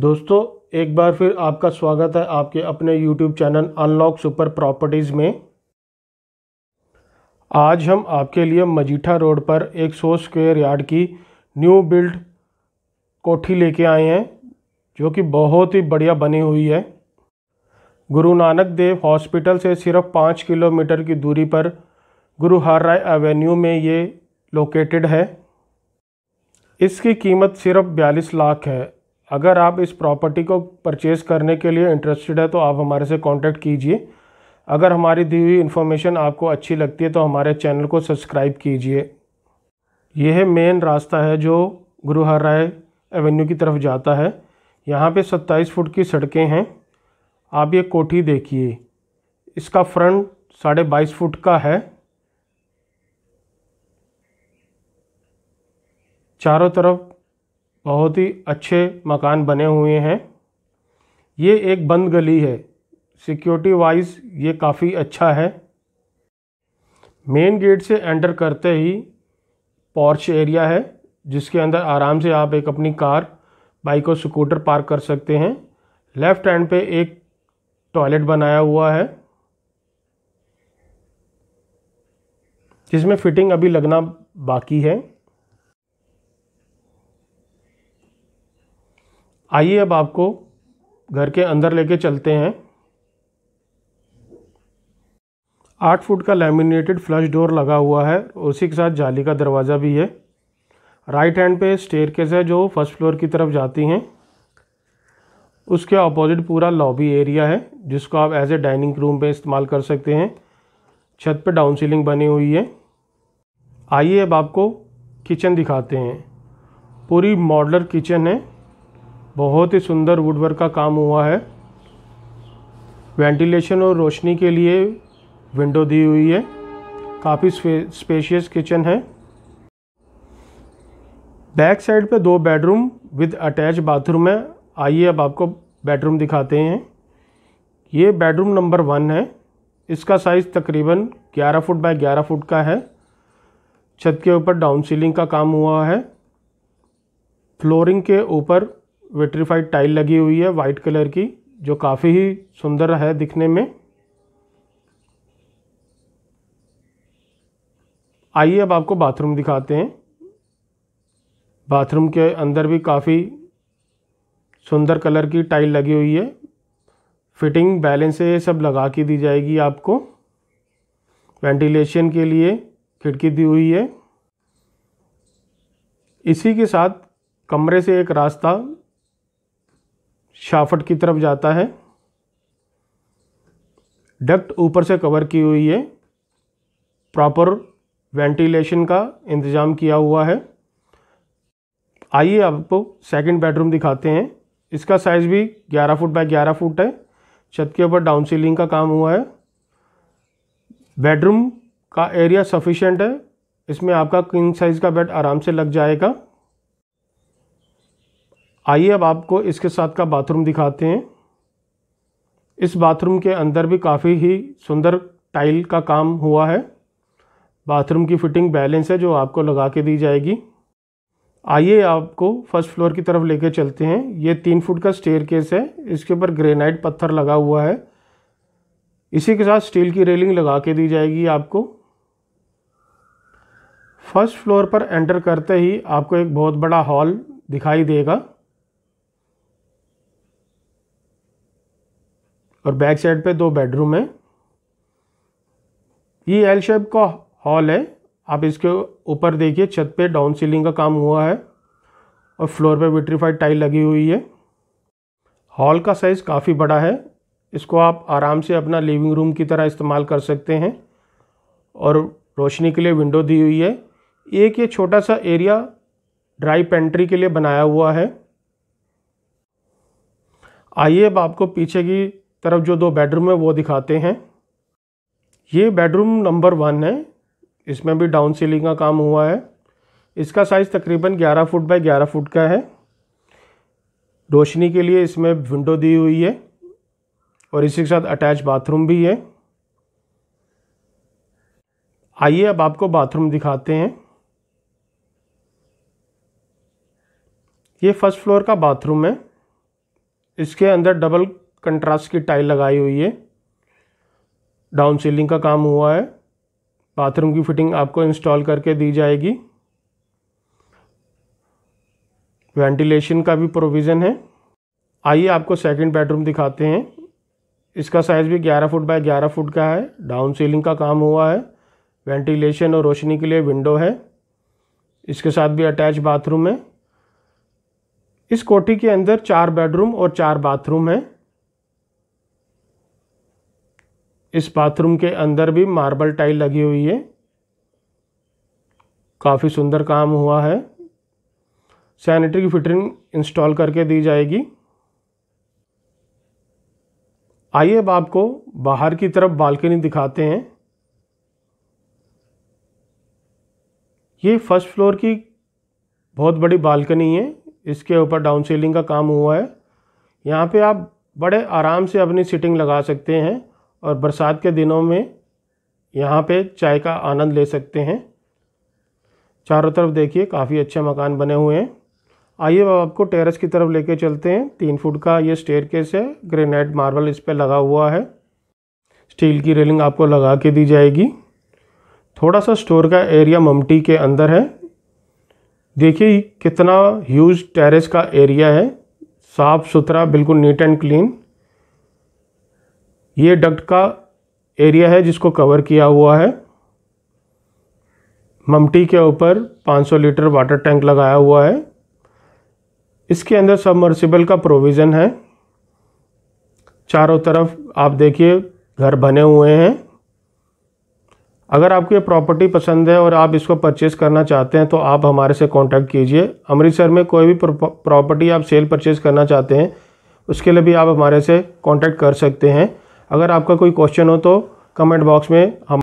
दोस्तों एक बार फिर आपका स्वागत है आपके अपने YouTube channel unlock super properties में आज हम आपके लिए मजीठा रोड पर एक सौ स्क्वेयर यार्ड की न्यू बिल्ड कोठी लेके आए हैं जो कि बहुत ही बढ़िया बनी हुई है गुरु नानक देव हॉस्पिटल से सिर्फ पाँच किलोमीटर की दूरी पर गुरु हर राय एवेन्यू में ये लोकेटेड है इसकी कीमत सिर्फ बयालीस लाख है अगर आप इस प्रॉपर्टी को परचेज़ करने के लिए इंटरेस्टेड है तो आप हमारे से कांटेक्ट कीजिए अगर हमारी दी हुई इन्फॉर्मेशन आपको अच्छी लगती है तो हमारे चैनल को सब्सक्राइब कीजिए यह मेन रास्ता है जो गुरु हर राय एवेन्यू की तरफ जाता है यहाँ पे 27 फुट की सड़कें हैं आप ये कोठी देखिए इसका फ्रंट साढ़े बाईस फुट का है चारों तरफ बहुत ही अच्छे मकान बने हुए हैं ये एक बंद गली है सिक्योरिटी वाइज ये काफ़ी अच्छा है मेन गेट से एंटर करते ही पॉर्च एरिया है जिसके अंदर आराम से आप एक अपनी कार बाइक और स्कूटर पार्क कर सकते हैं लेफ्ट हैंड पे एक टॉयलेट बनाया हुआ है जिसमें फिटिंग अभी लगना बाकी है आइए अब आपको घर के अंदर लेके चलते हैं आठ फुट का लेमिनेटेड फ्लश डोर लगा हुआ है उसी के साथ जाली का दरवाज़ा भी है राइट हैंड पे स्टेयर केस है जो फर्स्ट फ्लोर की तरफ जाती हैं उसके अपोजिट पूरा लॉबी एरिया है जिसको आप एज ए डाइनिंग रूम पे इस्तेमाल कर सकते हैं छत पे डाउन सीलिंग बनी हुई है आइए अब आपको किचन दिखाते हैं पूरी मॉडलर किचन है बहुत ही सुंदर वुडवर्क का काम हुआ है वेंटिलेशन और रोशनी के लिए विंडो दी हुई है काफ़ी स्पेशियस किचन है बैक साइड पे दो बेडरूम विद अटैच बाथरूम है आइए अब आपको बेडरूम दिखाते हैं ये बेडरूम नंबर वन है इसका साइज़ तकरीबन 11 फुट बाय 11 फुट का है छत के ऊपर डाउन सीलिंग का काम हुआ है फ्लोरिंग के ऊपर वेट्रीफाइड टाइल लगी हुई है वाइट कलर की जो काफ़ी ही सुंदर है दिखने में आइए अब आपको बाथरूम दिखाते हैं बाथरूम के अंदर भी काफ़ी सुंदर कलर की टाइल लगी हुई है फिटिंग बैलेंस ये सब लगा के दी जाएगी आपको वेंटिलेशन के लिए खिड़की दी हुई है इसी के साथ कमरे से एक रास्ता शाफट की तरफ जाता है डक्ट ऊपर से कवर की हुई है प्रॉपर वेंटिलेशन का इंतज़ाम किया हुआ है आइए आपको सेकंड बेडरूम दिखाते हैं इसका साइज़ भी 11 फुट बाय 11 फुट है छत के ऊपर डाउन सीलिंग का काम हुआ है बेडरूम का एरिया सफिशेंट है इसमें आपका किंग साइज़ का बेड आराम से लग जाएगा आइए अब आपको इसके साथ का बाथरूम दिखाते हैं इस बाथरूम के अंदर भी काफ़ी ही सुंदर टाइल का काम हुआ है बाथरूम की फिटिंग बैलेंस है जो आपको लगा के दी जाएगी आइए आपको फर्स्ट फ्लोर की तरफ लेके चलते हैं ये तीन फुट का स्टेयर केस है इसके ऊपर ग्रेनाइट पत्थर लगा हुआ है इसी के साथ स्टील की रेलिंग लगा के दी जाएगी आपको फर्स्ट फ्लोर पर एंटर करते ही आपको एक बहुत बड़ा हॉल दिखाई देगा और बैक साइड पे दो बेडरूम है ये एल शेप का हॉल है आप इसके ऊपर देखिए छत पे डाउन सीलिंग का काम हुआ है और फ्लोर पे विट्रीफाइड टाइल लगी हुई है हॉल का साइज़ काफ़ी बड़ा है इसको आप आराम से अपना लिविंग रूम की तरह इस्तेमाल कर सकते हैं और रोशनी के लिए विंडो दी हुई है एक ये छोटा सा एरिया ड्राई पेंट्री के लिए बनाया हुआ है आइए अब आपको पीछे की तरफ जो दो बेडरूम है वो दिखाते हैं ये बेडरूम नंबर वन है इसमें भी डाउन सीलिंग का काम हुआ है इसका साइज़ तकरीबन 11 फुट बाय 11 फुट का है रोशनी के लिए इसमें विंडो दी हुई है और इसी के साथ अटैच बाथरूम भी है आइए अब आपको बाथरूम दिखाते हैं ये फर्स्ट फ्लोर का बाथरूम है इसके अंदर डबल कंट्रास्ट की टाइल लगाई हुई है डाउन सीलिंग का काम हुआ है बाथरूम की फिटिंग आपको इंस्टॉल करके दी जाएगी वेंटिलेशन का भी प्रोविज़न है आइए आपको सेकंड बेडरूम दिखाते हैं इसका साइज़ भी 11 फुट बाय 11 फुट का है डाउन सीलिंग का काम हुआ है वेंटिलेशन और रोशनी के लिए विंडो है इसके साथ भी अटैच बाथरूम है इस कोठी के अंदर चार बेडरूम और चार बाथरूम हैं इस बाथरूम के अंदर भी मार्बल टाइल लगी हुई है काफ़ी सुंदर काम हुआ है सैनिटरी फिटरिंग इंस्टॉल करके दी जाएगी आइए अब आपको बाहर की तरफ बालकनी दिखाते हैं ये फर्स्ट फ्लोर की बहुत बड़ी बालकनी है इसके ऊपर डाउन सीलिंग का काम हुआ है यहाँ पे आप बड़े आराम से अपनी सीटिंग लगा सकते हैं और बरसात के दिनों में यहाँ पे चाय का आनंद ले सकते हैं चारों तरफ देखिए काफ़ी अच्छे मकान बने हुए हैं आइए अब आपको टेरेस की तरफ लेके चलते हैं तीन फुट का ये स्टेयर केस है ग्रेनाइट मार्बल इस पर लगा हुआ है स्टील की रेलिंग आपको लगा के दी जाएगी थोड़ा सा स्टोर का एरिया ममटी के अंदर है देखिए कितना ह्यूज टेरेस का एरिया है साफ़ सुथरा बिल्कुल नीट एंड क्लीन ये डक्ट का एरिया है जिसको कवर किया हुआ है ममटी के ऊपर 500 लीटर वाटर टैंक लगाया हुआ है इसके अंदर सबमर्सिबल का प्रोविज़न है चारों तरफ आप देखिए घर बने हुए हैं अगर आपको ये प्रॉपर्टी पसंद है और आप इसको परचेज़ करना चाहते हैं तो आप हमारे से कांटेक्ट कीजिए अमृतसर में कोई भी प्रॉपर्टी आप सेल परचेज़ करना चाहते हैं उसके लिए भी आप हमारे से कांटेक्ट कर सकते हैं अगर आपका कोई क्वेश्चन हो तो कमेंट बॉक्स में हम